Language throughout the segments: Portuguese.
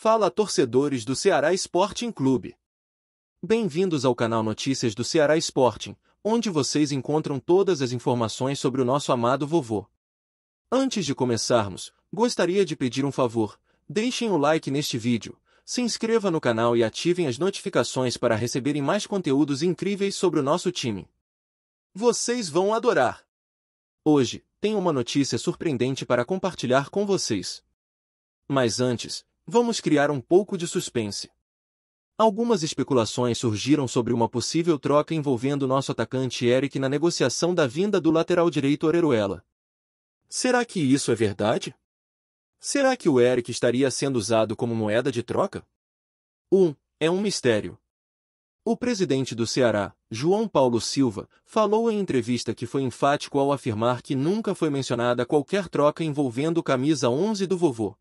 Fala torcedores do Ceará Sporting Clube. Bem-vindos ao canal Notícias do Ceará Sporting, onde vocês encontram todas as informações sobre o nosso amado vovô. Antes de começarmos, gostaria de pedir um favor, deixem o like neste vídeo, se inscreva no canal e ativem as notificações para receberem mais conteúdos incríveis sobre o nosso time. Vocês vão adorar! Hoje, tenho uma notícia surpreendente para compartilhar com vocês. Mas antes, Vamos criar um pouco de suspense. Algumas especulações surgiram sobre uma possível troca envolvendo nosso atacante Eric na negociação da vinda do lateral direito Orejuela. Será que isso é verdade? Será que o Eric estaria sendo usado como moeda de troca? 1. Um, é um mistério. O presidente do Ceará, João Paulo Silva, falou em entrevista que foi enfático ao afirmar que nunca foi mencionada qualquer troca envolvendo camisa 11 do vovô.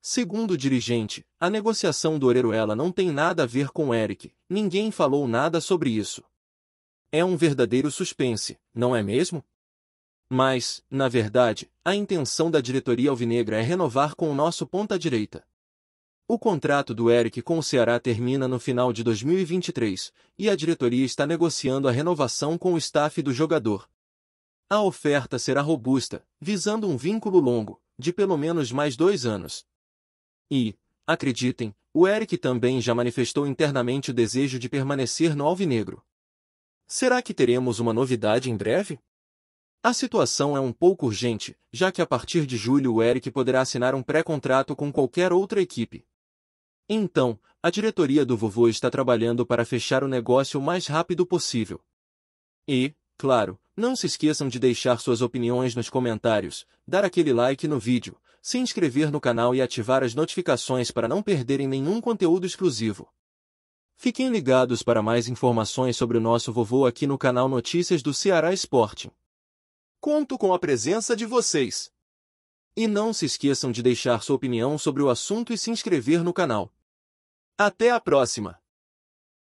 Segundo o dirigente, a negociação do Oreruela não tem nada a ver com Eric, ninguém falou nada sobre isso. É um verdadeiro suspense, não é mesmo? Mas, na verdade, a intenção da diretoria alvinegra é renovar com o nosso ponta-direita. O contrato do Eric com o Ceará termina no final de 2023, e a diretoria está negociando a renovação com o staff do jogador. A oferta será robusta, visando um vínculo longo, de pelo menos mais dois anos. E, acreditem, o Eric também já manifestou internamente o desejo de permanecer no Alvinegro. Será que teremos uma novidade em breve? A situação é um pouco urgente, já que a partir de julho o Eric poderá assinar um pré-contrato com qualquer outra equipe. Então, a diretoria do vovô está trabalhando para fechar o negócio o mais rápido possível. E, claro, não se esqueçam de deixar suas opiniões nos comentários, dar aquele like no vídeo, se inscrever no canal e ativar as notificações para não perderem nenhum conteúdo exclusivo. Fiquem ligados para mais informações sobre o nosso vovô aqui no canal Notícias do Ceará Esporte. Conto com a presença de vocês. E não se esqueçam de deixar sua opinião sobre o assunto e se inscrever no canal. Até a próxima!